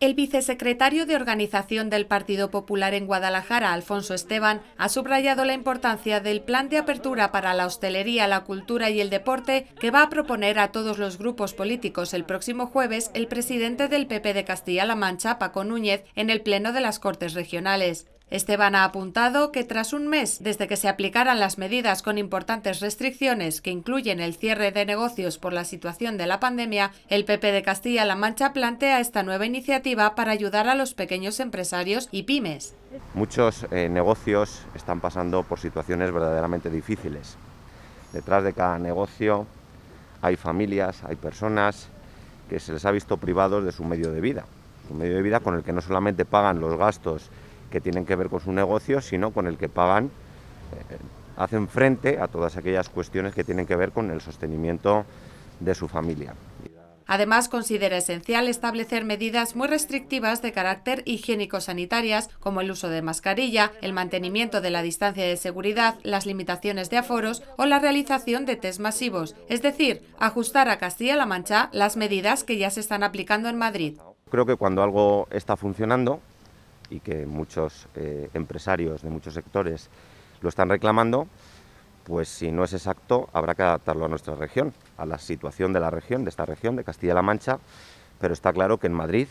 El vicesecretario de Organización del Partido Popular en Guadalajara, Alfonso Esteban, ha subrayado la importancia del plan de apertura para la hostelería, la cultura y el deporte que va a proponer a todos los grupos políticos el próximo jueves el presidente del PP de Castilla-La Mancha, Paco Núñez, en el Pleno de las Cortes Regionales. Esteban ha apuntado que tras un mes desde que se aplicaran las medidas con importantes restricciones que incluyen el cierre de negocios por la situación de la pandemia, el PP de Castilla-La Mancha plantea esta nueva iniciativa para ayudar a los pequeños empresarios y pymes. Muchos eh, negocios están pasando por situaciones verdaderamente difíciles. Detrás de cada negocio hay familias, hay personas que se les ha visto privados de su medio de vida, un medio de vida con el que no solamente pagan los gastos que tienen que ver con su negocio, sino con el que pagan, eh, hacen frente a todas aquellas cuestiones que tienen que ver con el sostenimiento de su familia. Además, considera esencial establecer medidas muy restrictivas de carácter higiénico-sanitarias, como el uso de mascarilla, el mantenimiento de la distancia de seguridad, las limitaciones de aforos o la realización de test masivos, es decir, ajustar a Castilla-La Mancha las medidas que ya se están aplicando en Madrid. Creo que cuando algo está funcionando, y que muchos eh, empresarios de muchos sectores lo están reclamando, pues si no es exacto habrá que adaptarlo a nuestra región, a la situación de la región, de esta región, de Castilla-La Mancha, pero está claro que en Madrid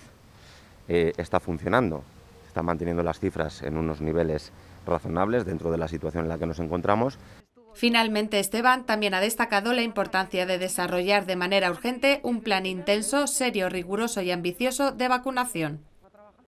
eh, está funcionando, está manteniendo las cifras en unos niveles razonables dentro de la situación en la que nos encontramos. Finalmente, Esteban también ha destacado la importancia de desarrollar de manera urgente un plan intenso, serio, riguroso y ambicioso de vacunación.